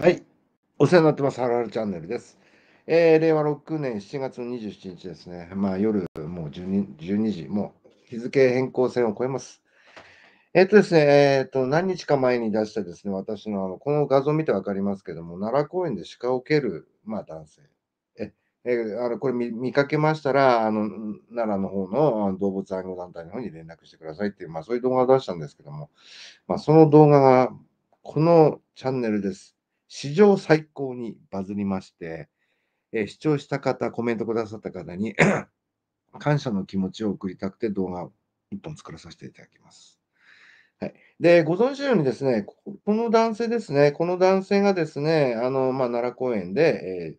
はい。お世話になってます。ハラハラチャンネルです。えー、令和6年7月27日ですね。まあ夜、もう 12, 12時、もう日付変更線を超えます。えっ、ー、とですね、えっ、ー、と、何日か前に出したですね、私のあの、この画像を見てわかりますけども、奈良公園で鹿を蹴る、まあ男性。え、あの、これ見見かけましたら、あの、奈良の方の動物愛護団体の方に連絡してくださいっていう、まあそういう動画を出したんですけども、まあその動画が、このチャンネルです。史上最高にバズりまして、えー、視聴した方、コメントくださった方に 感謝の気持ちを送りたくて動画を1本作らさせていただきます。はい、でご存知のようにですね、この男性ですね、この男性がですね、あのまあ、奈良公園で、え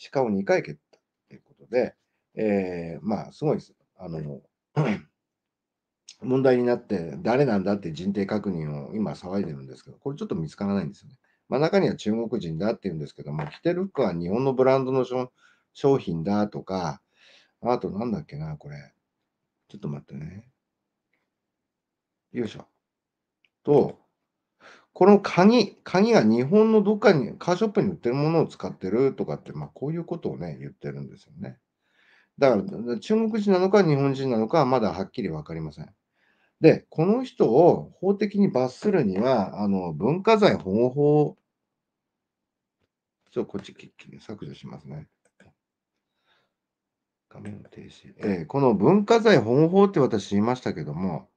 ー、鹿を2回蹴ったということで、えー、まあ、すごいです。あの 問題になって、誰なんだって人定確認を今騒いでるんですけど、これちょっと見つからないんですよね。まあ、中には中国人だって言うんですけども、着てる服は日本のブランドの商品だとか、あとなんだっけな、これ。ちょっと待ってね。よいしょ。と、この鍵、鍵が日本のどっかに、カーショップに売ってるものを使ってるとかって、まあこういうことをね、言ってるんですよね。だから、中国人なのか日本人なのかはまだはっきりわかりません。で、この人を法的に罰するには、あの、文化財保護法ちょっとこっち削除しますね。画面停止。えー、この文化財保護法って私言いましたけども、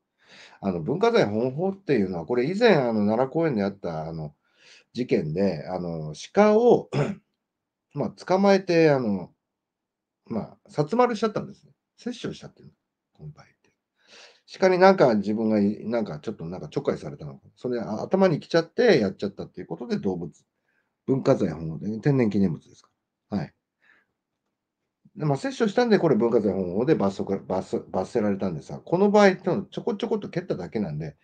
あの文化財保護法っていうのは、これ以前あの奈良公園であったあの事件で、あの鹿を まあ、捕まえて、あの、まあ、殺丸しちゃったんですね。殺傷しちゃってる今回って。鹿になんか自分が、なんかちょっとなんかちょっかいされたのか。それ頭に来ちゃってやっちゃったっていうことで動物文化財保護で、天然記念物ですかはい。でまあ、摂取したんで、これ文化財保護で罰則罰罰せられたんですが、この場合のちょこちょこっと蹴っただけなんで、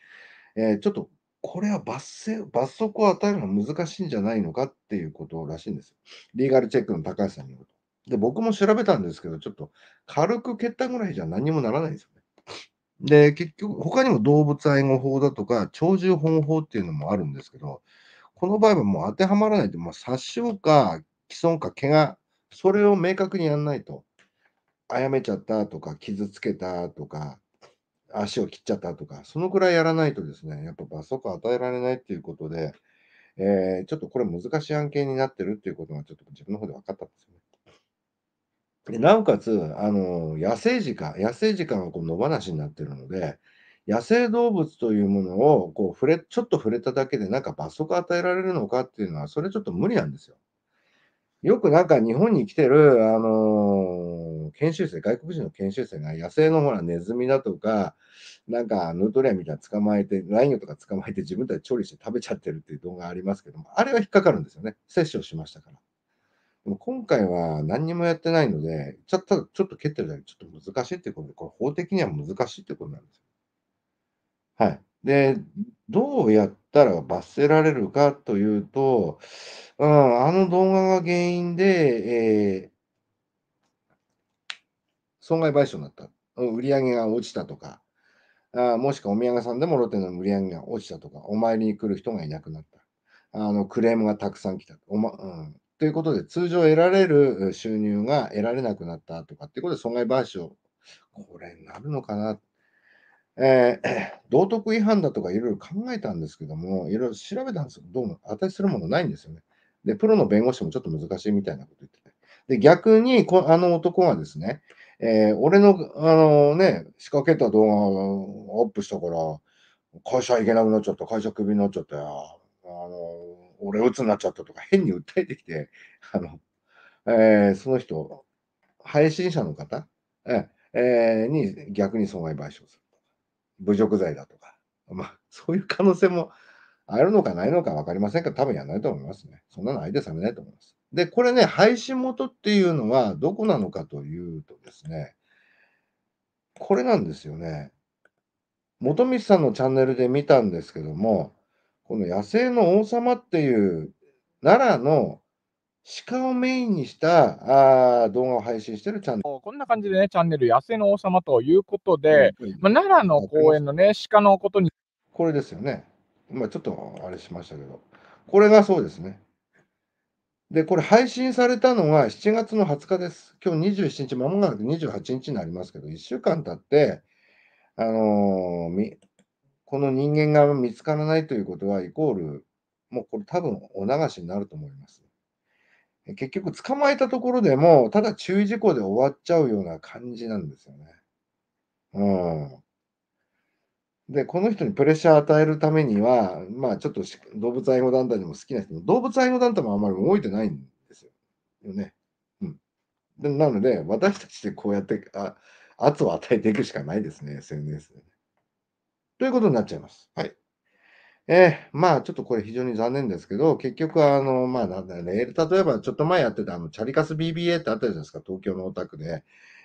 えー、ちょっとこれは罰せ罰則を与えるのは難しいんじゃないのかっていうことらしいんですよ。リーガルチェックの高橋さんによると。で、僕も調べたんですけど、ちょっと軽く蹴ったぐらいじゃ何もならないんですよね。で、結局、他にも動物愛護法だとか、鳥獣本法っていうのもあるんですけど、この場合はもう当てはまらないと、もう殺傷か既存か怪我、それを明確にやんないと。あやめちゃったとか、傷つけたとか、足を切っちゃったとか、そのくらいやらないとですね、やっぱ罰則与えられないっていうことで、えー、ちょっとこれ難しい案件になってるっていうことがちょっと自分の方で分かったんですよね。でなおかつ、あの、野生時間、野生時間がこう野放しになってるので、野生動物というものをこう触れちょっと触れただけでなんか罰則与えられるのかっていうのは、それちょっと無理なんですよ。よくなんか日本に来てる、あのー、研修生、外国人の研修生が野生のほらネズミだとか、なんかヌートリアみたいな捕まえて、ライオンとか捕まえて自分たち調理して食べちゃってるっていう動画ありますけども、あれは引っかかるんですよね。摂取をしましたから。でも今回は何にもやってないので、ちょっと、ちょっと蹴ってるだけちょっと難しいってことで、これ法的には難しいってことなんですよ。はい。で、どうやったら罰せられるかというと、うん、あの動画が原因で、えー、損害賠償になった。売り上げが落ちたとか、あもしくはお土産屋さんでも露店の売り上げが落ちたとか、お参りに来る人がいなくなった。あのクレームがたくさん来た。おまうんということで、通常得られる収入が得られなくなったとかっていうことで損害賠償、これになるのかなえー、道徳違反だとかいろいろ考えたんですけども、いろいろ調べたんですけど、どうも値するものないんですよね。で、プロの弁護士もちょっと難しいみたいなこと言ってて。で、逆にこ、あの男がですね、えー、俺の、あのね、仕掛けた動画をアップしたから、会社行けなくなっちゃった、会社クビになっちゃったよ、あの、俺鬱になっちゃったとか変に訴えてきて、あの、えー、その人、配信者の方、えー、に逆に損害賠償する。侮辱罪だとか、まあ、そういう可能性もあるのかないのか分かりませんけど、多分やらないと思いますね。そんなの相手されないと思います。で、これね、配信元っていうのはどこなのかというとですね、これなんですよね。元光さんのチャンネルで見たんですけども、この野生の王様っていう奈良の鹿をメインにしたあ動画を配信してるチャンネル。こんな感じでね、チャンネル、野生の王様ということで、まあ、奈良の公園のね、鹿のことに。これですよね。今ちょっとあれしましたけど、これがそうですね。で、これ配信されたのが7月の20日です。今日27日、まもなく28日になりますけど、1週間経って、あのー、この人間が見つからないということは、イコール、もうこれ多分お流しになると思います。結局捕まえたところでも、ただ注意事項で終わっちゃうような感じなんですよね。うん。で、この人にプレッシャー与えるためには、まあちょっと動物愛護団体にも好きな人、動物愛護団体もあんまり動いてないんですよ。よね。うん。でなので、私たちでこうやってあ圧を与えていくしかないですね、SNS で、ということになっちゃいます。はい。えー、まあちょっとこれ非常に残念ですけど、結局あの、まあなんだよね、例えばちょっと前やってたあの、チャリカス BBA ってあったじゃないですか、東京のオタクで。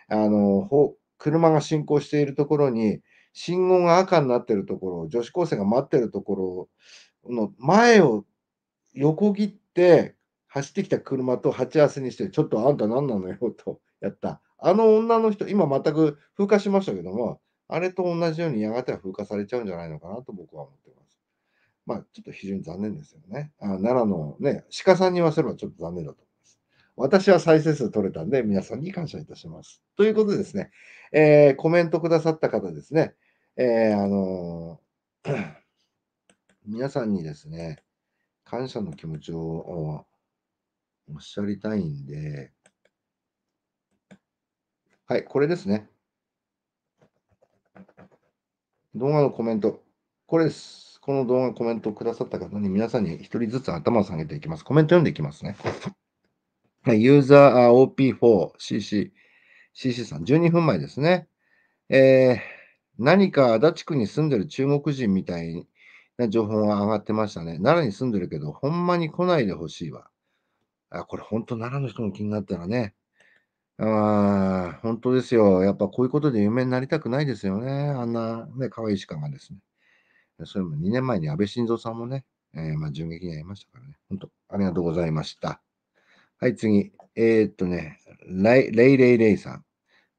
あの、ほ車が進行しているところに、信号が赤になってるところ、女子高生が待ってるところの前を横切って走ってきた車と鉢合わせにして、ちょっとあんた何なのよとやった。あの女の人、今全く風化しましたけども、あれと同じようにやがては風化されちゃうんじゃないのかなと僕は思ってまあ、ちょっと非常に残念ですよね。あ奈良のね、鹿さんに言わせればちょっと残念だと思います。私は再生数取れたんで、皆さんに感謝いたします。ということでですね、えー、コメントくださった方ですね、えー、あのー、皆さんにですね、感謝の気持ちをおっしゃりたいんで、はい、これですね。動画のコメント。これです。この動画コメントくださった方に皆さんに一人ずつ頭を下げていきます。コメント読んでいきますね。ユーザー OP4CC、CC さん、12分前ですね。えー、何か足立区に住んでる中国人みたいな情報が上がってましたね。奈良に住んでるけど、ほんまに来ないでほしいわ。あ、これ本当奈良の人も気になったらね。あ本当ですよ。やっぱこういうことで有名になりたくないですよね。あんなね、可愛い鹿がですね。それも2年前に安倍晋三さんもね、えー、まあ、銃撃に遭いましたからね。本当、ありがとうございました。はい、次。えー、っとね、レイレイレイさん。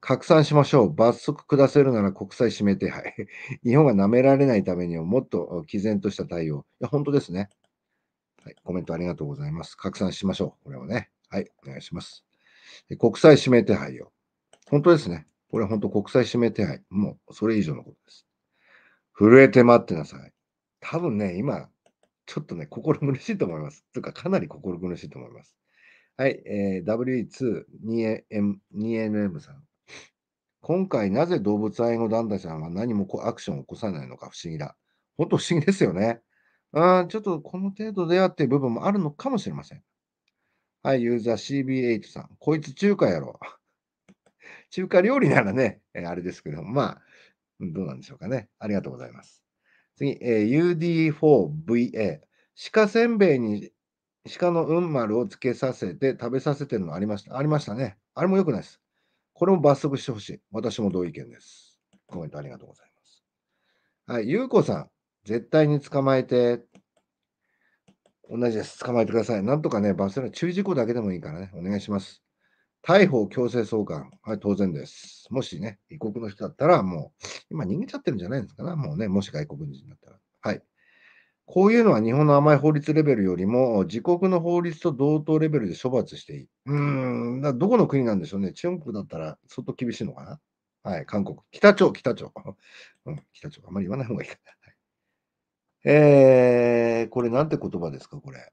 拡散しましょう。罰則下せるなら国際指名手配。日本が舐められないためにはもっと毅然とした対応。いや、本当ですね。はい、コメントありがとうございます。拡散しましょう。これをね。はい、お願いします。国際指名手配を。本当ですね。これは本当国際指名手配。もう、それ以上のことです。震えて待ってなさい。多分ね、今、ちょっとね、心苦しいと思います。というか、かなり心苦しいと思います。はい、えー、W2NM 2さん。今回、なぜ動物愛護団体さんは何もアクションを起こさないのか不思議だ。本当不思議ですよね。うん、ちょっとこの程度であって部分もあるのかもしれません。はい、ユーザー CB8 さん。こいつ中華やろ。中華料理ならね、えー、あれですけど、まあ、どうなんでしょうかね。ありがとうございます。次、えー、UD4VA。鹿せんべいに鹿のうん丸をつけさせて食べさせてるのありました。ありましたね。あれも良くないです。これも罰則してほしい。私も同意見です。コメントありがとうございます。はい、ゆうこさん。絶対に捕まえて。同じです。捕まえてください。なんとかね、罰則、注意事項だけでもいいからね、お願いします。逮捕強制送還。はい、当然です。もしね、異国の人だったら、もう、今逃げちゃってるんじゃないですかな、ね。もうね、もし外国人だったら。はい。こういうのは日本の甘い法律レベルよりも、自国の法律と同等レベルで処罰していい。うーん、だどこの国なんでしょうね。中国だったら、相当厳しいのかな。はい、韓国。北朝、北朝。うん、北朝。あまり言わない方がいいかな。えー、これなんて言葉ですか、これ。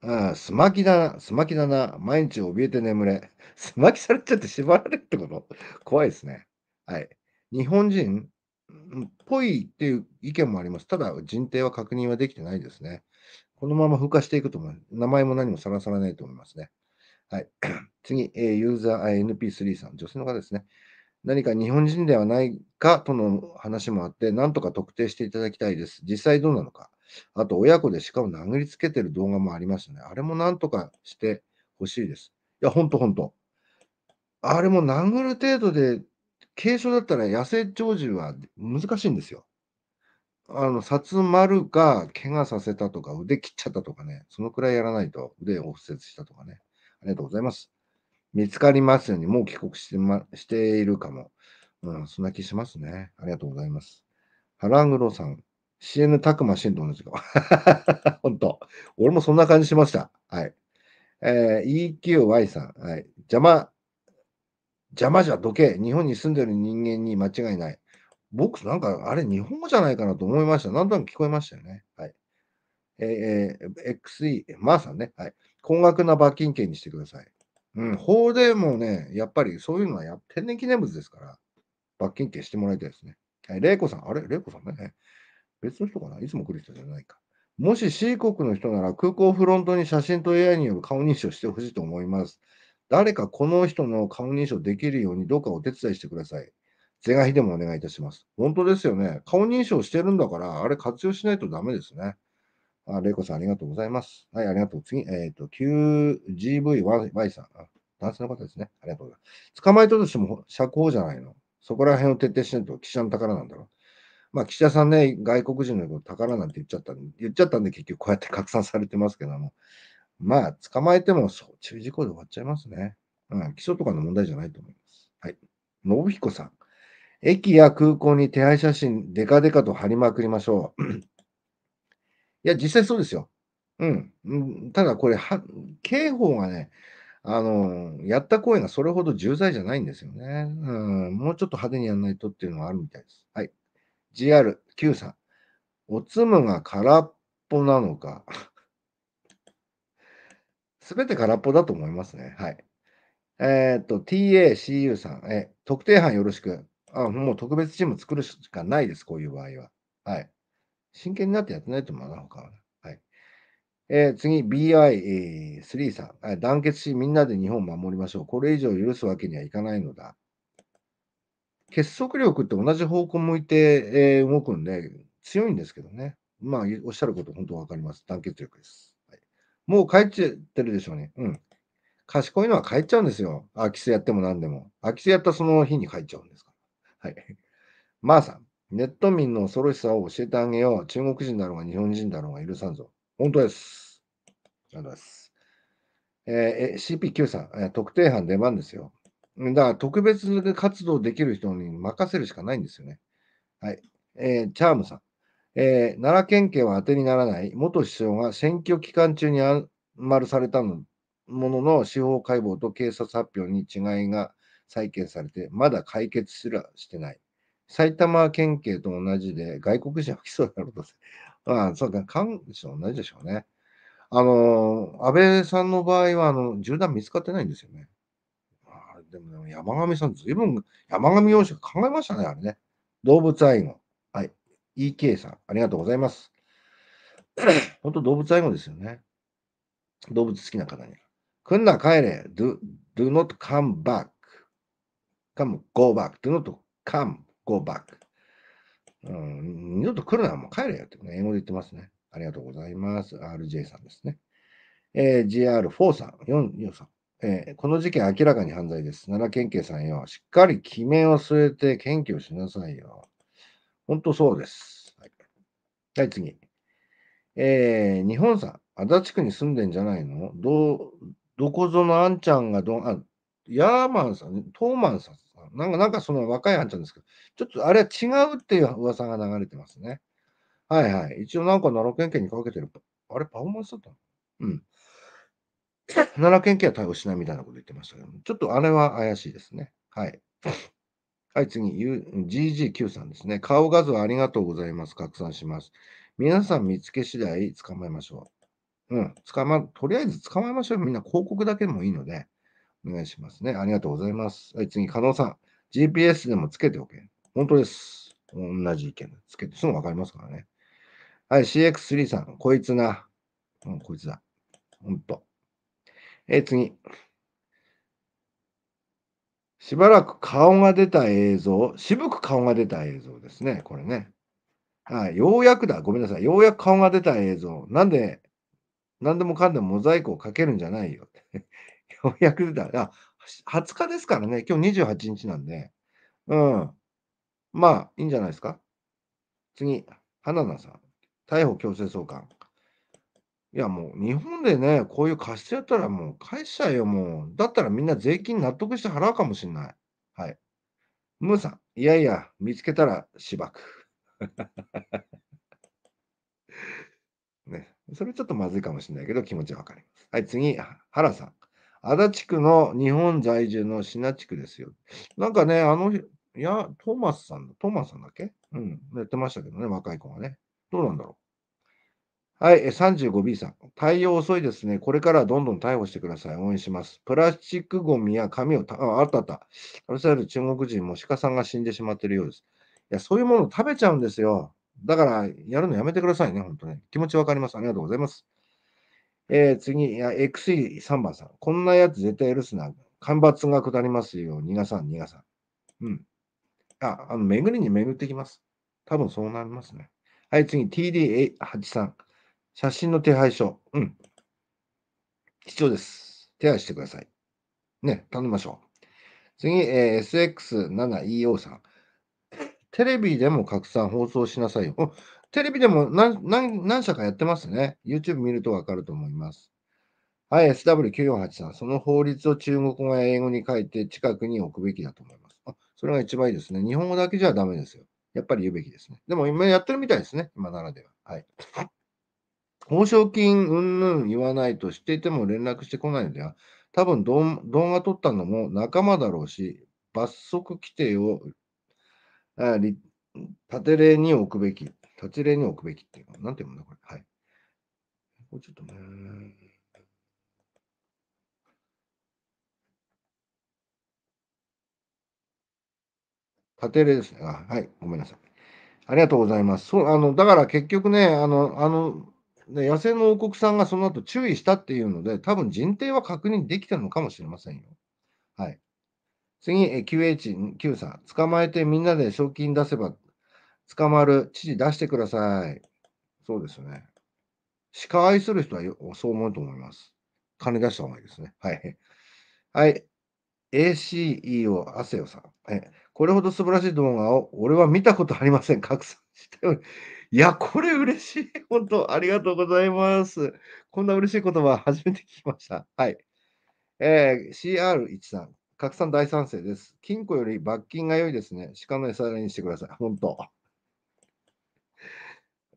ああ、すまきだな、すまきだな、毎日怯えて眠れ。すまきされちゃって縛られるってこと怖いですね。はい。日本人っぽいっていう意見もあります。ただ、人定は確認はできてないですね。このまま付加していくと思う。名前も何もさらさらないと思いますね。はい。次、えー、ユーザー NP3 さん、女性の方ですね。何か日本人ではないかとの話もあって、なんとか特定していただきたいです。実際どうなのか。あと、親子でしかも殴りつけてる動画もありますね。あれもなんとかしてほしいです。いや、ほんとほんと。あれも殴る程度で、軽症だったら野生鳥獣は難しいんですよ。あの、殺丸が怪我させたとか、腕切っちゃったとかね、そのくらいやらないと、腕を骨折したとかね。ありがとうございます。見つかりますように、もう帰国して,、ま、しているかも。うん、そんな気しますね。ありがとうございます。原黒さん。CN クマシンと同じか。本当。俺もそんな感じしました。はい。えー、EQY さん。はい。邪魔、邪魔じゃどけ。日本に住んでる人間に間違いない。僕、なんか、あれ、日本語じゃないかなと思いました。なんとなく聞こえましたよね。はい。えー、XE、マーさんね。はい。高額な罰金刑にしてください。うん、法でもね、やっぱりそういうのはや天然記念物ですから、罰金刑してもらいたいですね。はい、玲子さん、あれ玲子さんね。別の人かないつも来る人じゃないか。もし C 国の人なら空港フロントに写真と AI による顔認証してほしいと思います。誰かこの人の顔認証できるようにどうかお手伝いしてください。是が非でもお願いいたします。本当ですよね。顔認証してるんだから、あれ活用しないとダメですね。あ、レイコさんありがとうございます。はい、ありがとう。次、えっ、ー、と、QGVY さん。あ。男性の方ですね。ありがとうございます。捕まえたとしても釈放じゃないの。そこら辺を徹底しないと記者の宝なんだろ。まあ、岸田さんね、外国人の宝なんて言っちゃったんで、言っちゃったんで、結局こうやって拡散されてますけども、まあ、捕まえても、そう、注意事項で終わっちゃいますね。うん、基礎とかの問題じゃないと思います。はい。信彦さん。駅や空港に手配写真、デカデカと貼りまくりましょう。いや、実際そうですよ。うん。うん、ただ、これは、刑法がね、あの、やった行為がそれほど重罪じゃないんですよね。うん。もうちょっと派手にやらないとっていうのはあるみたいです。はい。JR9 さん、おつむが空っぽなのか。すべて空っぽだと思いますね。はい。えっ、と、TACU さん、え、特定班よろしく。あ、もう特別チーム作るしかないです、こういう場合は。はい。真剣になってやってないと思うな、他は、ね。はい。えー、次、BI3 さん、団結し、みんなで日本を守りましょう。これ以上許すわけにはいかないのだ。結束力って同じ方向向いて、えー、動くんで、強いんですけどね。まあ、おっしゃること、本当わかります。団結力です。はい、もう帰っちゃってるでしょうね。うん。賢いのは帰っちゃうんですよ。空き巣やっても何でも。空き巣やったその日に帰っちゃうんですから。はい。まあさん、ネット民の恐ろしさを教えてあげよう。中国人だろうが日本人だろうが許さんぞ。本当です。ありがとうございます。えー、CPQ さん、特定班出番ですよ。だから特別活動できる人に任せるしかないんですよね。はい。えー、チャームさん。えー、奈良県警は当てにならない元首相が選挙期間中に丸されたものの司法解剖と警察発表に違いが再建されて、まだ解決すらしてない。埼玉県警と同じで外国人は来そうだろうと。あ あ、そうか、関東同じでしょうね。あの、安倍さんの場合は、あの、銃弾見つかってないんですよね。でも、も山上さん、ずいぶん、山上容食考えましたね、あれね。動物愛護。はい。EK さん、ありがとうございます。本当動物愛護ですよね。動物好きな方に。来んな、帰れ。do, do not come back. come, go back. do not come, go back. うん、二度と来るな、もう帰れよって、ね、英語で言ってますね。ありがとうございます。RJ さんですね。えー、GR4 さん、4、4さん。えー、この事件明らかに犯罪です。奈良県警さんよ。しっかり記名を据えて検挙しなさいよ。本当そうです。はい、はい、次。えー、日本さん、足立区に住んでんじゃないのど、どこぞのあんちゃんがど、あ、ヤーマンさん、トーマンさん、なんか、なんかその若いあんちゃんですけど、ちょっとあれは違うっていう噂が流れてますね。はいはい。一応なんか奈良県警にかけてる。あれ、パフォーマンスだったのうん。奈良県警は逮捕しないみたいなこと言ってましたけど、ちょっとあれは怪しいですね。はい。はい、次、GGQ さんですね。顔画像ありがとうございます。拡散します。皆さん見つけ次第捕まえましょう。うん、捕ま、とりあえず捕まえましょう。みんな広告だけでもいいので、お願いしますね。ありがとうございます。はい、次、加納さん。GPS でもつけておけ。本当です。同じ意見。つけてすぐわかりますからね。はい、CX3 さん。こいつな。うん、こいつだ。ほんと。えー、次。しばらく顔が出た映像、渋く顔が出た映像ですね、これね。はい、ようやくだ、ごめんなさい。ようやく顔が出た映像。なんで、なんでもかんでもモザイクをかけるんじゃないよ。ようやくだ。あ、20日ですからね、今日28日なんで。うん。まあ、いいんじゃないですか。次、花菜さん。逮捕強制送還。いや、もう日本でね、こういう貸してやったらもう返しちゃえよ、もう。だったらみんな税金納得して払うかもしんない。はい。ムーさん、いやいや、見つけたらしばく。ね。それちょっとまずいかもしれないけど、気持ちはわかります。はい、次、原さん。足立区の日本在住の品地区ですよ。なんかね、あの、いや、トーマスさん、トーマスさんだっけうん、やってましたけどね、若い子がね。どうなんだろう。はい、35B さん。対応遅いですね。これからどんどん逮捕してください。応援します。プラスチックごみや紙をあ、あったあった。食べれる中国人も鹿さんが死んでしまっているようです。いや、そういうものを食べちゃうんですよ。だから、やるのやめてくださいね、本当に。気持ちわかります。ありがとうございます。えー、次、XE3 番さん。こんなやつ絶対許すな。干ばつが下りますよ。逃がさん、逃がさん。うん。あ、あの、巡りに巡ってきます。多分そうなりますね。はい、次、TD83。写真の手配書。うん。必要です。手配してください。ね、頼みましょう。次、えー、SX7EO さん。テレビでも拡散放送しなさいよ。テレビでも何何何社かやってますね。YouTube 見るとわかると思います。はい、SW948 さん。その法律を中国語や英語に書いて近くに置くべきだと思います。あ、それが一番いいですね。日本語だけじゃダメですよ。やっぱり言うべきですね。でも今やってるみたいですね。今ならでは。はい。報奨金うんぬん言わないと知っていても連絡してこないんだよ。多分動画撮ったのも仲間だろうし、罰則規定を立て例に置くべき。立ち例に置くべきっていうの。なんていうのこれ。はい。もれちょっとね。て例ですね。あ、はい。ごめんなさい。ありがとうございます。そう、あの、だから結局ね、あの、あの、で野生の王国さんがその後注意したっていうので、多分人定は確認できてるのかもしれませんよ。はい。次、QH9 さん。捕まえてみんなで賞金出せば捕まる。知事出してください。そうですね。鹿愛する人はそう思うと思います。金出した方がいいですね。はい。はい。ACEO アセヨさん。これほど素晴らしい動画を俺は見たことありません。拡散しており。いや、これ嬉しい。本当、ありがとうございます。こんな嬉しい言葉、初めて聞きました。はい。えー、CR1 さん、拡散大賛成です。金庫より罰金が良いですね。鹿の餌代にしてください。本当。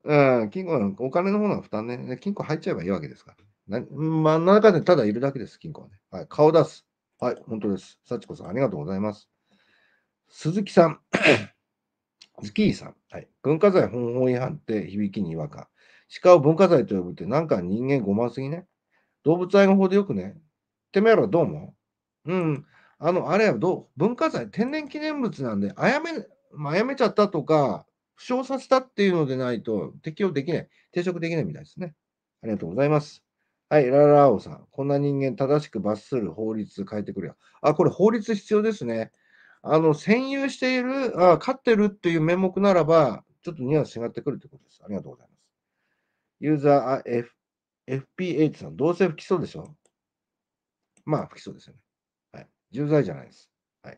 うん、金庫のお金の方の負担ね。金庫入っちゃえばいいわけですから。な真ん中でただいるだけです、金庫はね。はい、顔出す。はい、本当です。幸子さん、ありがとうございます。鈴木さん。スキーさん。はい。文化財本法違反って響きに違和感。鹿を文化財と呼ぶってなんか人間ごますぎね。動物愛護法でよくね。てめえらどうも。うん。あの、あれはどう文化財、天然記念物なんで、あやめ、まあやめちゃったとか、負傷させたっていうのでないと適用できない。抵触できないみたいですね。ありがとうございます。はい、ララオさん。こんな人間正しく罰する法律変えてくれよ。あ、これ法律必要ですね。あの、占有している、あ勝ってるっていう名目ならば、ちょっとニュアンス違ってくるということです。ありがとうございます。ユーザー、F、FPH さん、どうせ不起訴でしょまあ、不起訴ですよね。はい。重罪じゃないです。はい。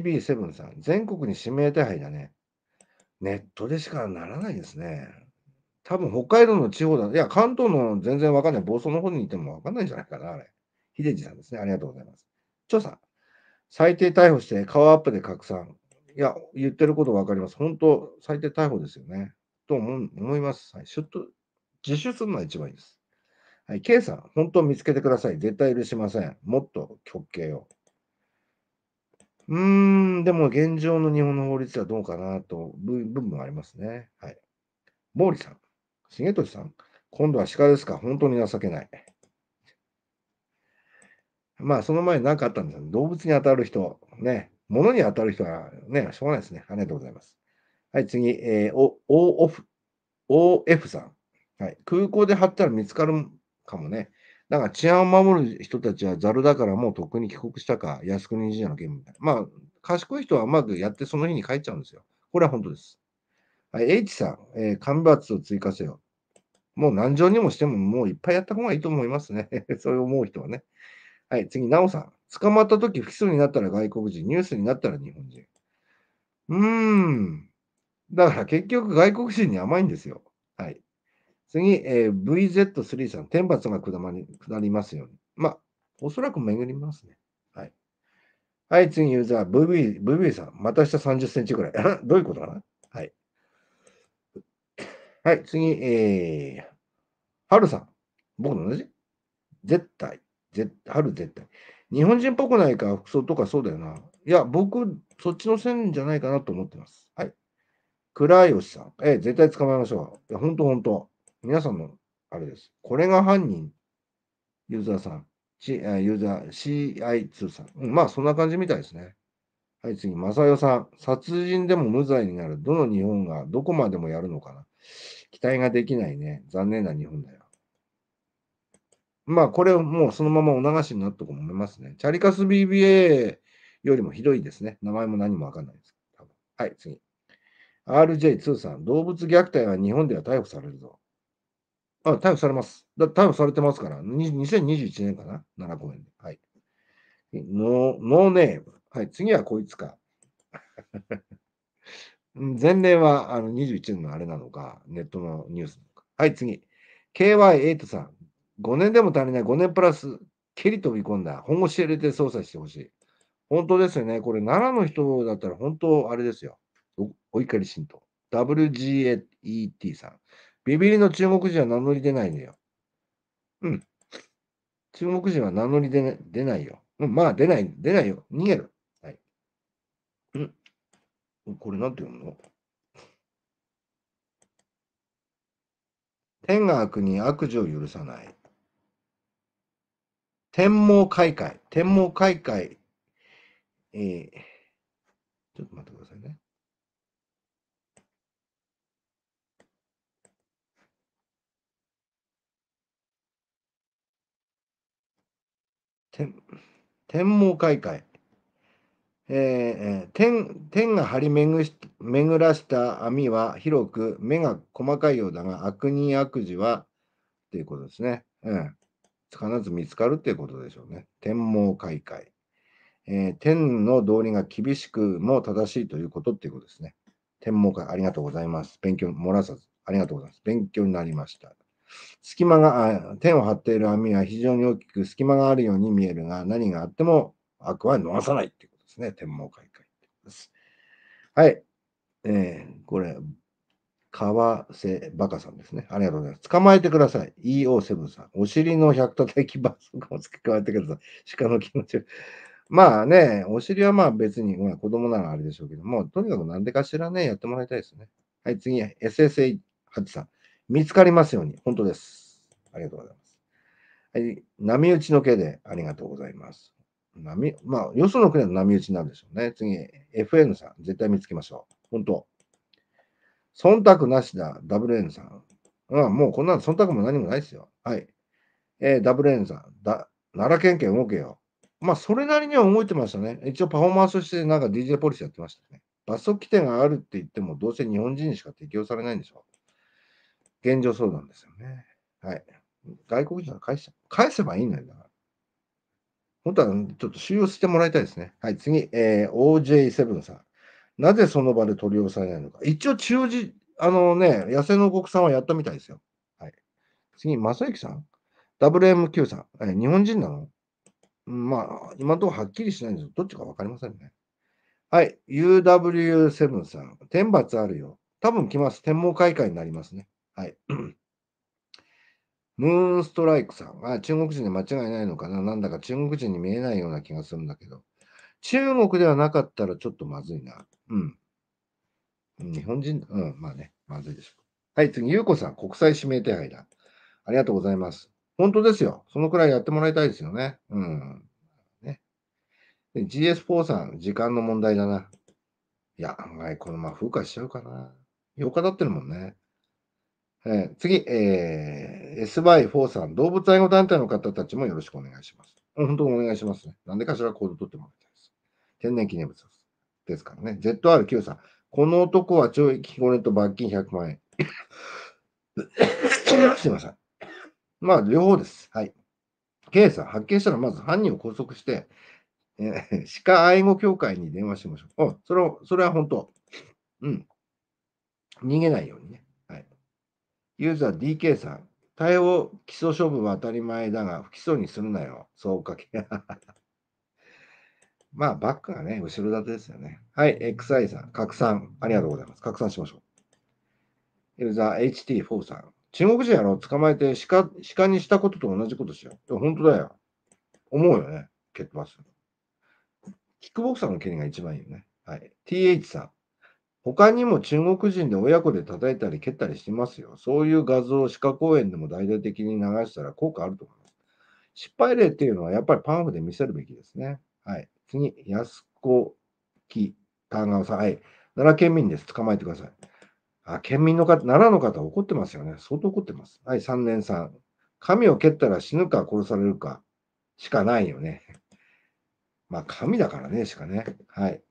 IB7 さん、全国に指名手配だね。ネットでしかならないですね。多分北海道の地方だ。いや、関東の全然わかんない。房総の方にいてもわかんないんじゃないかな、あれ。秀治さんですね。ありがとうございます。張さん、最低逮捕して、顔アップで拡散。いや、言ってること分かります。本当、最低逮捕ですよね。と思います。はい、ちょっと自首するのが一番いいです。はい、K さん、本当見つけてください。絶対許しません。もっと極刑を。うーん、でも現状の日本の法律はどうかなと、部分もありますね。はい。毛利さん、重利さん、今度は鹿ですか本当に情けない。まあ、その前に何かあったんですよ。動物に当たる人、ね、物に当たる人はね、しょうがないですね。ありがとうございます。はい、次、えー、お、オフ、OF さん。はい。空港で貼ったら見つかるかもね。だから治安を守る人たちはザルだからもうとっくに帰国したか、靖国神社の件みたいな。まあ、賢い人はうまくやってその日に帰っちゃうんですよ。これは本当です。はい、H さん、えー、間伐を追加せよ。もう何畳にもしてももういっぱいやった方がいいと思いますね。そう思う人はね。はい、次、なおさん。捕まったとき、不起訴になったら外国人、ニュースになったら日本人。うーん。だから結局外国人に甘いんですよ。はい。次、えー、VZ3 さん、天罰が下まり下りますように。まあ、おそらく巡りますね。はい。はい、次、ユーザー、VV、VV さん、また下30センチぐらい。どういうことかなはい。はい、次、えー、はるさん、僕と同じ絶対。ぜる絶対。日本人っぽくないか、服装とかそうだよな。いや、僕、そっちの線じゃないかなと思ってます。はい。倉吉さん。ええ、絶対捕まえましょう。いや、ほんとほんと。皆さんの、あれです。これが犯人。ユーザーさん。C、ユーザー、CI2 さん。うん、まあ、そんな感じみたいですね。はい、次、正代さん。殺人でも無罪になる。どの日本がどこまでもやるのかな。期待ができないね。残念な日本だよ。まあ、これをもうそのままお流しになったと思いますね。チャリカス BBA よりもひどいですね。名前も何もわかんないです。はい、次。RJ2 さん、動物虐待は日本では逮捕されるぞ。あ、逮捕されます。だ逮捕されてますから、2021年かな、奈良公園で。はい。ノーネーム。はい、次はこいつか。前年はあの21年のあれなのか、ネットのニュースなのか。はい、次。KY8 さん、5年でも足りない、5年プラス、蹴り飛び込んだ、本腰入れて操作してほしい。本当ですよね。これ、奈良の人だったら本当、あれですよ。お怒り神道。WGAET さん。ビビりの中国人は名乗り出ないのよ。うん。中国人は名乗り出な出ないよ。うん、まあ、出ない、出ないよ。逃げる。はい。うん。これ、なんて読むの天が悪に悪事を許さない。天網開会。天網開会。えー、ちょっと待ってくださいね。天、天網開会。えー、天天が張り巡し巡らした網は広く目が細かいようだが悪人悪事はということですね。うん必ず見つかるということでしょうね。天網開会。えー、天の道理が厳しくも正しいということっていうことですね。天網会ありがとうございます。勉強、漏らさず。ありがとうございます。勉強になりました。隙間が、天を張っている網は非常に大きく隙間があるように見えるが、何があっても悪は逃さないっていうことですね。天網開会です。はい。えー、これ、川瀬バカさんですね。ありがとうございます。捕まえてください。EO7 さん。お尻の百多的罰を捕まえてください。鹿の気持ちまあね、お尻はまあ別に、まあ、子供ならあれでしょうけども、とにかく何でかしらね、やってもらいたいですね。はい、次、SSA8 さん。見つかりますように。本当です。ありがとうございます。はい、波打ちの毛でありがとうございます。波、まあ、よその国の波打ちなんでしょうね。次、FN さん。絶対見つけましょう。本当。忖度なしだ、WN さん。うん、もうこんなの忖度も何もないですよ。はい。えー、WN さん、だ奈良県警動けよ。まあ、それなりには動いてましたね。一応パフォーマンスとしてなんか DJ ポリスやってましたね。罰則規定があるって言っても、どうせ日本人にしか適用されないんでしょう。現状そうなんですよね。はい。外国人は返し返せばいいんよ。だよ。本当はちょっと収容してもらいたいですね。はい、次、えー、OJ7 さん。なぜその場で取り押さえないのか。一応、中時、あのね、野生の国産はやったみたいですよ。はい。次、正幸さん ?WMQ さん。え、日本人なのまあ、今のところはっきりしないんですどっちかわかりませんね。はい。UW7 さん。天罰あるよ。多分来ます。天網開会になりますね。はい。ムーンストライクさん。あ、中国人で間違いないのかななんだか中国人に見えないような気がするんだけど。中国ではなかったらちょっとまずいな。うん。日本人、うん、まあね、まずいでしょう。はい、次、ゆうこさん、国際指名手配だ。ありがとうございます。本当ですよ。そのくらいやってもらいたいですよね。うん。ね、GS4 さん、時間の問題だな。いや、案外このまま風化しちゃうかな。8日経ってるもんね。えー、次、えー、SY4 さん、動物愛護団体の方たちもよろしくお願いします。本当にお願いしますね。なんでかしらコード取ってもらいたいです。天然記念物です。ですからね。ZR9 さん。この男は懲役5年と罰金100万円。すいません。まあ、両方です。はい。K さん、発見したらまず犯人を拘束して、えー、鹿愛護協会に電話しましょう。おそれそれは本当。うん。逃げないようにね。はい。ユーザー DK さん、逮捕起訴処分は当たり前だが、不起訴にするなよ。そうかけ。まあ、バックはね、後ろ盾ですよね。はい、XI さん、拡散、ありがとうございます。拡散しましょう。ユーザー HT4 さん、中国人やろ捕まえて鹿鹿にしたことと同じことしよう。で本当だよ。思うよね、蹴ってます。キックボクサーの蹴りが一番いいよね。はい。TH さん。他にも中国人で親子で叩いたり蹴ったりしてますよ。そういう画像を鹿公園でも大々的に流したら効果あると思います。失敗例っていうのはやっぱりパンフで見せるべきですね。はい。次、安子木田川さん。はい。奈良県民です。捕まえてください。あ、県民の方、奈良の方怒ってますよね。相当怒ってます。はい、3年三。神を蹴ったら死ぬか殺されるかしかないよね。まあ、神だからね、しかね。はい。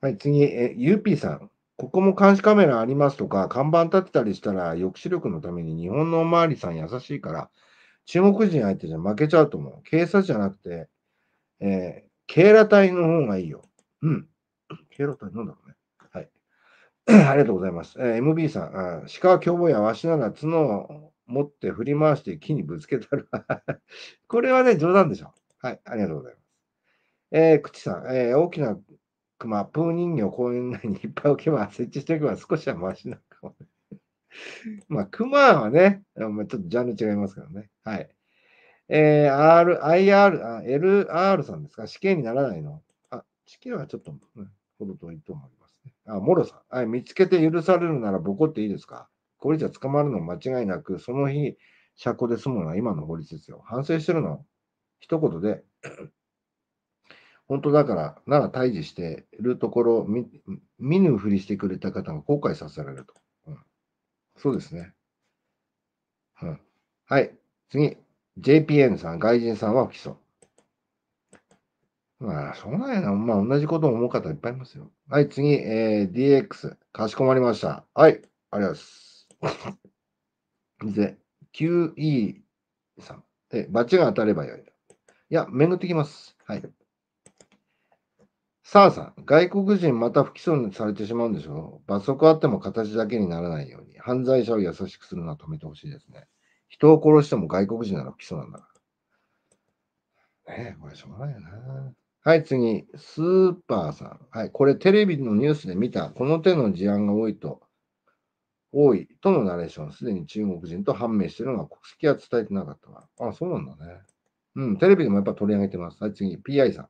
はい、次、え、u ーさん。ここも監視カメラありますとか、看板立てたりしたら抑止力のために日本のおまわりさん優しいから、中国人相手じゃ負けちゃうと思う。警察じゃなくて、えー、ケーラ体の方がいいよ。うん。ケーラ体なんだろうね。はい。ありがとうございます。えー、MB さん、あ鹿凶暴やわしなら角を持って振り回して木にぶつけたら これはね、冗談でしょ。はい、ありがとうございます。えー、くちさん、えー、大きな熊、プー人形公園内にいっぱい置けば、設置しておけば少しはましなのかも、ね。まあ、熊はね、あ、ちょっとジャンル違いますからね。はい。えー、R、IR、あ LR さんですか死刑にならないのあ、死刑はちょっと、うん、ほど遠いと思いますね。あ、モロさん。はい、見つけて許されるならボコっていいですかこれじゃ捕まるの間違いなく、その日、車庫で済むのは今の法律ですよ。反省してるの一言で、本当だから、なら退治してるところ見、見ぬふりしてくれた方が後悔させられると。うん、そうですね。うん、はい、次。JPN さん、外人さんは不起訴。まあ、しょうがないな。まあ、同じことを思う方いっぱいいますよ。はい、次、えー、DX。かしこまりました。はい、ありがとうございます。で、QE さん。え、バチが当たればよい。いや、巡ってきます。はい。さあさん、外国人また不起訴にされてしまうんでしょう罰則あっても形だけにならないように、犯罪者を優しくするのは止めてほしいですね。人を殺しても外国人なら不起訴なんだから。ねえ、これしょうがないよな。はい、次。スーパーさん。はい、これテレビのニュースで見た、この手の事案が多いと、多いとのナレーション、すでに中国人と判明しているのが国籍は伝えてなかったわ。あ、そうなんだね。うん、テレビでもやっぱ取り上げてます。はい、次。PI さん。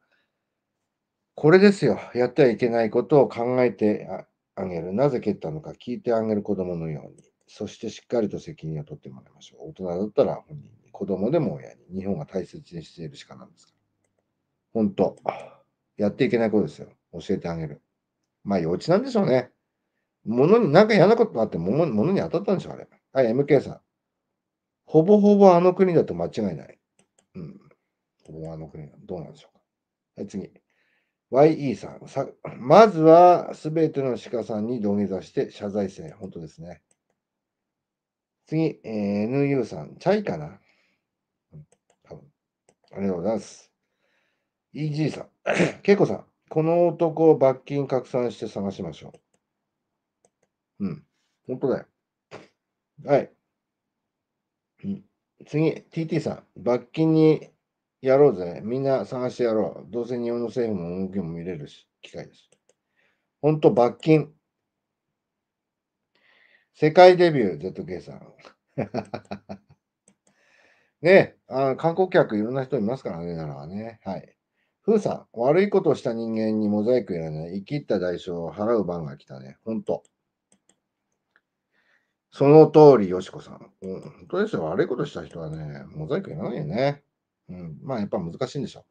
これですよ。やってはいけないことを考えてあげる。なぜ蹴ったのか聞いてあげる子供のように。そしてしっかりと責任を取ってもらいましょう。大人だったら本人に、子供でも親に、日本が大切にしているしかなんですから。本当、やっていけないことですよ。教えてあげる。まあ、幼稚なんでしょうね。物に、なんか嫌なことがあっても、物に当たったんでしょう、あれ。はい、MK さん。ほぼほぼあの国だと間違いない。うん。ほぼあの国どうなんでしょうか。はい、次。YE さん。さまずは、すべての鹿さんに土下座して謝罪せ本当ですね。次、えー、NU さん、チャイかな多分。ありがとうございます。EG さん、ケイコさん、この男を罰金拡散して探しましょう。うん、本当だよ。はい。次、TT さん、罰金にやろうぜ。みんな探してやろう。どうせ日本の政府も動きも見れるし、機会です。本当罰金。世界デビュー、ZK さん。ねあ観光客いろんな人いますからね、ならね。はい。ふうさん、悪いことをした人間にモザイクやらない、生きった代償を払う番が来たね。ほんと。その通り、よしこさん。うん、本当ですよ。悪いことした人はね、モザイクいらないよね。うん。まあ、やっぱ難しいんでしょ。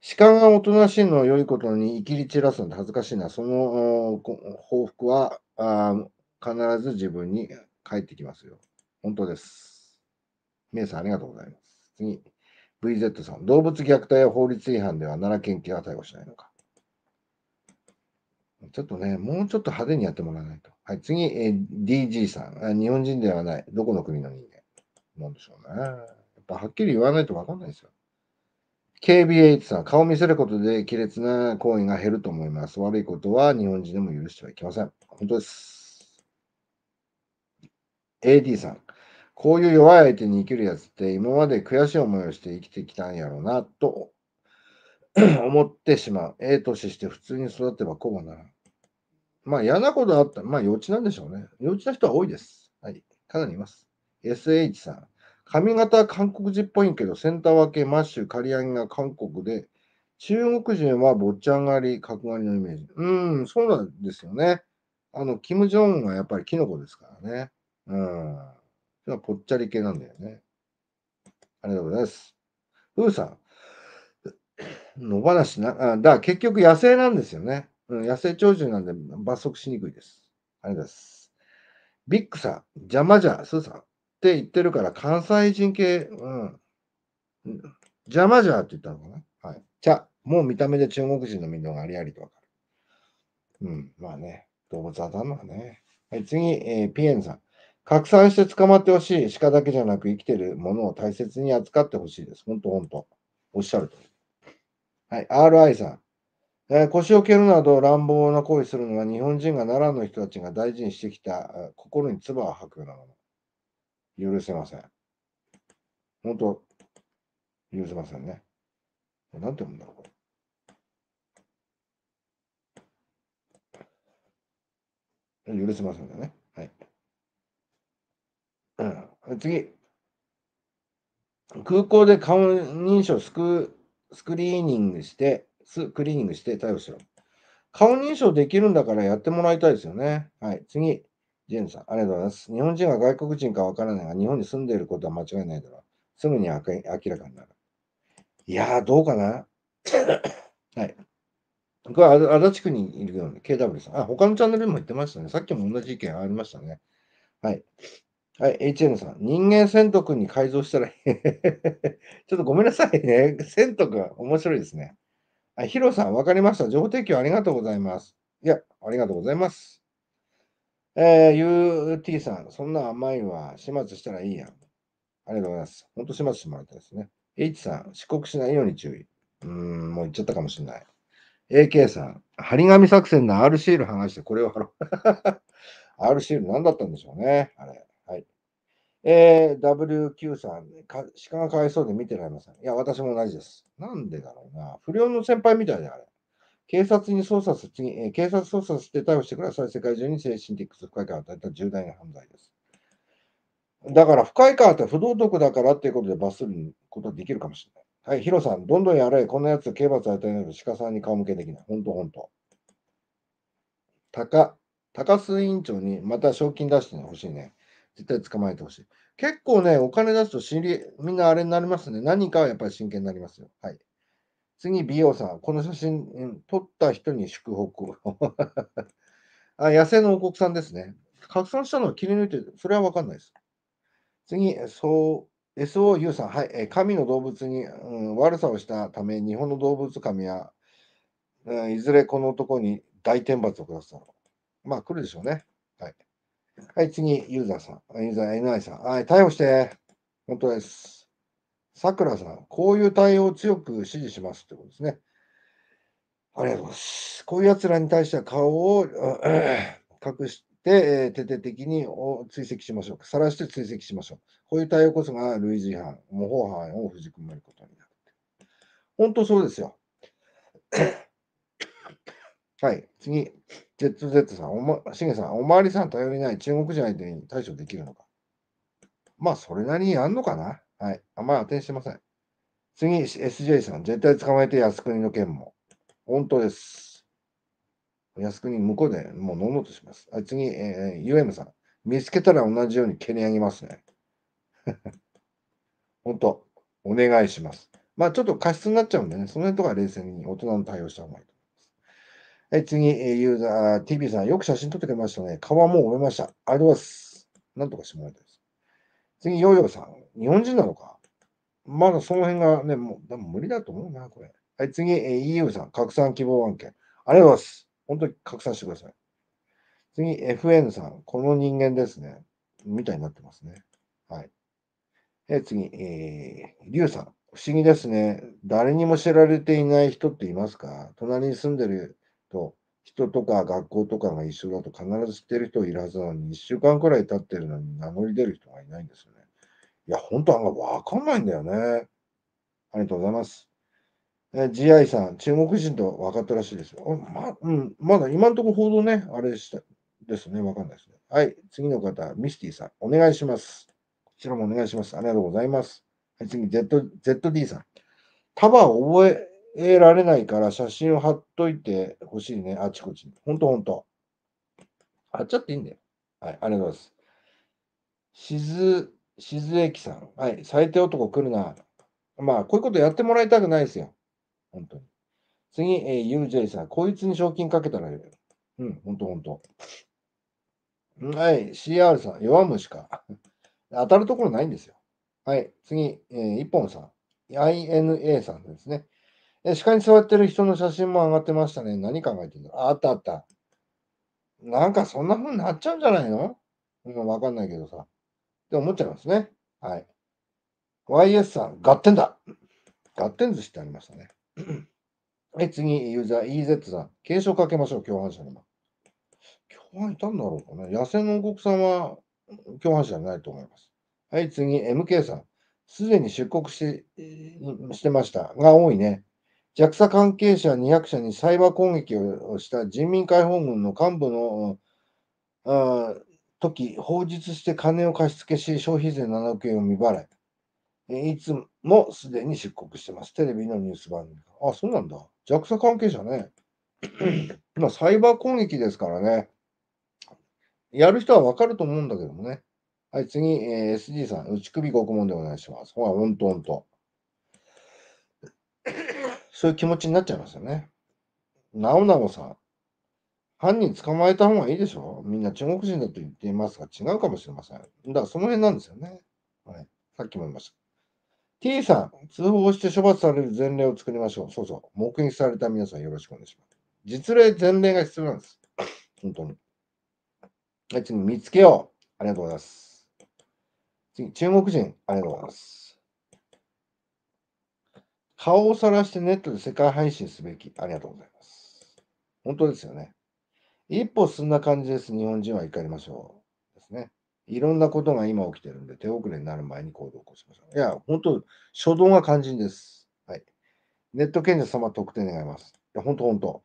痴漢がおとなしいのを良いことに生きり散らすので恥ずかしいな。その報復はあ必ず自分に返ってきますよ。本当です。メイさん、ありがとうございます。次。VZ さん、動物虐待や法律違反では奈良県警は逮捕しないのか。ちょっとね、もうちょっと派手にやってもらわないと。はい、次、え DG さん日本人ではない。どこの国の人間なんでしょうね。やっぱはっきり言わないとわかんないですよ。KBH さん、顔見せることで亀裂な行為が減ると思います。悪いことは日本人でも許してはいけません。本当です。AD さん、こういう弱い相手に生きるやつって今まで悔しい思いをして生きてきたんやろうなと 思ってしまう。A 年して普通に育てばこうはならん。まあ嫌なことあったら、まあ幼稚なんでしょうね。幼稚な人は多いです。はい。かなりいます。SH さん。髪型は韓国人っぽいけど、センター分け、マッシュ、刈り上げが韓国で、中国人は坊ちゃん狩り、角刈りのイメージ。うん、そうなんですよね。あの、キム・ジョンがやっぱりキノコですからね。うん。そぽっちゃり系なんだよね。ありがとうございます。ふうさん。野放しな、あだ結局野生なんですよね。うん、野生鳥獣なんで罰則しにくいです。ありがとうございます。ビッグさん、邪魔じゃ、スーさんって言ってるから、関西人系、うん。邪魔じゃって言ったのかなはい。じゃ、もう見た目で中国人のみんながありありとわかる。うん、まあね、動物はたんのはね。はい、次、えー、ピエンさん。拡散して捕まってほしい。鹿だけじゃなく生きてるものを大切に扱ってほしいです。ほんとほんと。おっしゃるとはい。RI さん。えー、腰を蹴るなど乱暴な行為するのは日本人が奈良の人たちが大事にしてきた心に唾を吐くようなもの。許せません。本当許せませんね。なんて読むんだろう、これ。許せませんね。次。空港で顔認証スクスクリーニングして、スクリーニングして逮捕しろ。顔認証できるんだからやってもらいたいですよね。はい。次。ジェンさん、ありがとうございます。日本人が外国人かわからないが、日本に住んでいることは間違いないだろう。すぐに明らかになる。いやー、どうかな はい。これ、足立区にいるように、KW さん。あ、他のチャンネルでも言ってましたね。さっきも同じ意見ありましたね。はい。はい、HN さん。人間千斗くんに改造したら ちょっとごめんなさいね。千斗くん、面白いですね。あ、ヒロさん、わかりました。情報提供ありがとうございます。いや、ありがとうございます。えー、UT さん、そんな甘いわ。始末したらいいやん。ありがとうございます。本当始末してもらいたいですね。H さん、遅刻しないように注意。うーん、もう言っちゃったかもしれない。AK さん、張り紙作戦の R シール剥がしてこれを貼ろう。R シール何だったんでしょうね。あれ。えー、WQ さん、か鹿がかわいそうで見てられません。いや、私も同じです。なんでだろうな。不良の先輩みたいだ、あれ。警察に捜査す、次、えー、警察捜査して逮捕してください。世界中に精神的不快感を与えた重大な犯罪です。だから、不快感って不道徳だからっていうことで罰することできるかもしれない。はい、ヒロさん、どんどんやれ。こんなやつ刑罰を与えないと鹿さんに顔向けできない。ほんとほんと。高、高須委員長にまた賞金出してほしいね。絶対捕まえてほしい。結構ね、お金出すと心理、みんなあれになりますね。何かはやっぱり真剣になりますよ。はい。次、美容さん。この写真、うん、撮った人に祝福 あ。野生の王国さんですね。拡散したのを切り抜いてそれは分かんないです。次、そう SOU さん。はい。え神の動物に、うん、悪さをしたため、日本の動物神は、うん、いずれこの男に大天罰を下すだろう。まあ、来るでしょうね。はい。はい、次、ユーザーさん。ユーザー NI さん。はい、逮捕して。本当です。さくらさん、こういう対応を強く支持しますってことですね。ありがとうございます。こういう奴らに対しては顔を、隠して、え徹底的に追跡しましょう。さらして追跡しましょう。こういう対応こそが類似違反、模倣犯を封じ込めることになる。本当そうですよ。はい、次。ZZ さん、おま、しげさん、おまわりさん頼りない中国人相手に対処できるのか。まあ、それなりにやんのかな。はい。あんまり当てにしてません。次、SJ さん、絶対捕まえて靖国の件も。本当です。靖国、向こうでもうのんのとします。あ次、えー、UM さん、見つけたら同じように蹴り上げますね。本当、お願いします。まあ、ちょっと過失になっちゃうんでね、その辺とか冷静に大人の対応した方がいい。はい、次、ユーザー、TV さん、よく写真撮ってくれましたね。顔はもう埋めました。ありがとうございます。なんとかしてもらいたいです。次、ヨーヨーさん、日本人なのかまだその辺がね、もう、でも無理だと思うな、これ。はい、次、EU さん、拡散希望案件。ありがとうございます。本当に拡散してください。次、FN さん、この人間ですね。みたいになってますね。はい。え次、えー、リュウさん、不思議ですね。誰にも知られていない人っていますか隣に住んでると、人とか学校とかが一緒だと必ず知ってる人いるはずなのに、1週間くらい経ってるのに名乗り出る人がいないんですよね。いや、本当あんまわかんないんだよね。ありがとうございます。え GI さん、中国人と分かったらしいですよ。まうん、まだ今のところ報道ね、あれしたですね、分かんないですね。はい、次の方、ミスティさん、お願いします。こちらもお願いします。ありがとうございます。はい、次、Z、ZD さん。束を覚え得られないから写真を貼っといてほしいね。あちこちに。ほんとほんと。貼っちゃっていいんだよ。はい、ありがとうございます。しず、しずえきさん。はい、最低男来るな。まあ、こういうことやってもらいたくないですよ。本当に。次、えー、UJ さん。こいつに賞金かけたらいい。うん、ほんとほんと。はい、CR さん。弱虫か。当たるところないんですよ。はい、次、えー、一本さん。INA さんですね。え、鹿に座ってる人の写真も上がってましたね。何考えてんだあったあった。なんかそんな風になっちゃうんじゃないのうん、わかんないけどさ。って思っちゃいますね。はい。YS さん、合点だ合点寿司ってありましたね。え、次、ユーザー EZ さん。継承かけましょう、共犯者にも。共犯いたんだろうかね。野生の王国さんは共犯者じゃないと思います。はい、次、MK さん。すでに出国ししてましたが多いね。JAXA 関係者200社にサイバー攻撃をした人民解放軍の幹部のあ時、放日して金を貸し付けし、消費税7億円を未払い。いつもすでに出国してます。テレビのニュース番組。あ、そうなんだ。JAXA 関係者ね。まあ、サイバー攻撃ですからね。やる人はわかると思うんだけどもね。はい、次、えー、SG さん、内首獄門でお願いします。ほら、ほんとほんと。そういう気持ちになっちゃいますよね。なおなおさん、犯人捕まえた方がいいでしょみんな中国人だと言っていますが、違うかもしれません。だからその辺なんですよね。はい。さっきも言いました。T さん、通報して処罰される前例を作りましょう。そうそう。目撃された皆さんよろしくお願いします。実例、前例が必要なんです。本当に。はい、次、見つけよう。ありがとうございます。次、中国人、ありがとうございます。顔をさらしてネットで世界配信すべき。ありがとうございます。本当ですよね。一歩進んだ感じです。日本人は怒りましょう。ですね。いろんなことが今起きてるんで、手遅れになる前に行動を起こしましょう。いや、本当、初動が肝心です。はい。ネット賢者様、特典願います。いや、本当、本当。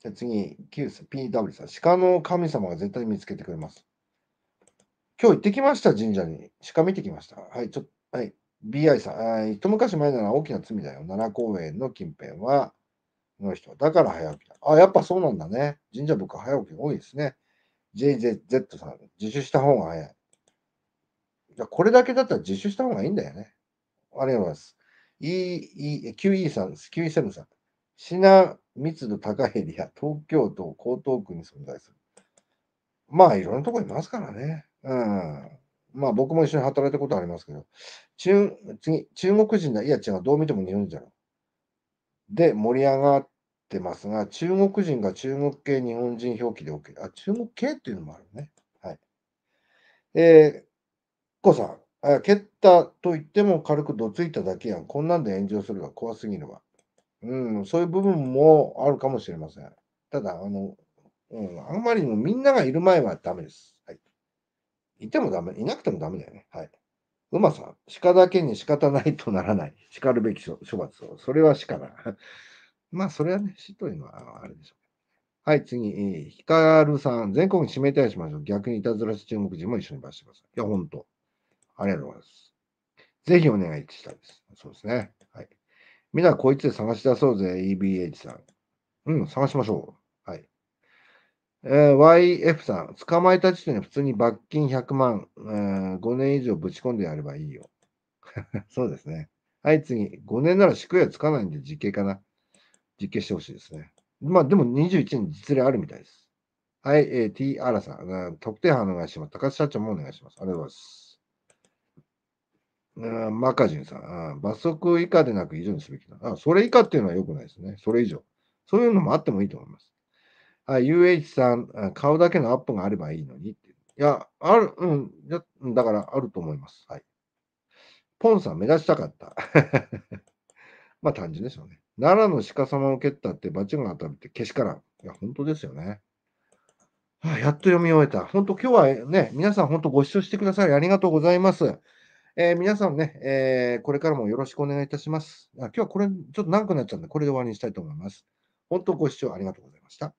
じゃ次、Q さ PW さん。鹿の神様が絶対見つけてくれます。今日行ってきました、神社に。鹿見てきました。はい、ちょっと、はい。BI さん、あ一昔前なら大きな罪だよ。奈良公園の近辺は、の人。だから早起きだ。あ、やっぱそうなんだね。神社僕は早起き多いですね。JZZ さん、自首した方が早い。これだけだったら自首した方がいいんだよね。ありがとうございます。E、QE さん、QE7 さん。品密度高いエリア、東京都江東区に存在する。まあ、いろんなとこいますからね。うん。まあ僕も一緒に働いたことありますけど、中次中国人だ、いや違う、どう見ても日本人だろ。で、盛り上がってますが、中国人が中国系日本人表記で OK。あ、中国系っていうのもあるね。はい。えー、コさん、あ蹴ったと言っても軽くどついただけやん。こんなんで炎上するが怖すぎるわ。うん、そういう部分もあるかもしれません。ただ、あの、うん、あんまりもみんながいる前はダメです。いてもダメ、いなくてもダメだよね。はい。馬さん、鹿だけに仕方ないとならない。叱るべき処罰を。それは鹿だ。まあ、それはね、死というのはあれでしょう。はい、次、えー、ヒカルさん、全国に指名手配しましょう。逆にいたずらし中国人も一緒に罰してください。いや、本当。ありがとうございます。ぜひお願いしたいです。そうですね。はい。みんなこいつで探し出そうぜ、EBH さん。うん、探しましょう。えー、YF さん、捕まえた時点で普通に罰金100万、え5年以上ぶち込んでやればいいよ。そうですね。はい、次。5年なら宿屋つかないんで実刑かな。実刑してほしいですね。まあ、でも21年実例あるみたいです。はい、えー、T・ アラさん、特定班お願いします。高橋社長もお願いします。ありがとうございます。うん、マカジンさん、罰則以下でなく以上にすべきだ。それ以下っていうのは良くないですね。それ以上。そういうのもあってもいいと思います。あ、UH さん、顔だけのアップがあればいいのにって。いや、ある、うん、だからあると思います。はい。ポンさん、目立ちたかった。まあ単純ですよね。奈良の鹿様を蹴ったって罰が当たるってけしからん。いや、本当ですよね。はあ、やっと読み終えた。本当今日はね、皆さん本当ご視聴してくださりありがとうございます。えー、皆さんね、えー、これからもよろしくお願いいたします。今日はこれ、ちょっと長くなっちゃうんで、これで終わりにしたいと思います。本当ご視聴ありがとうございました。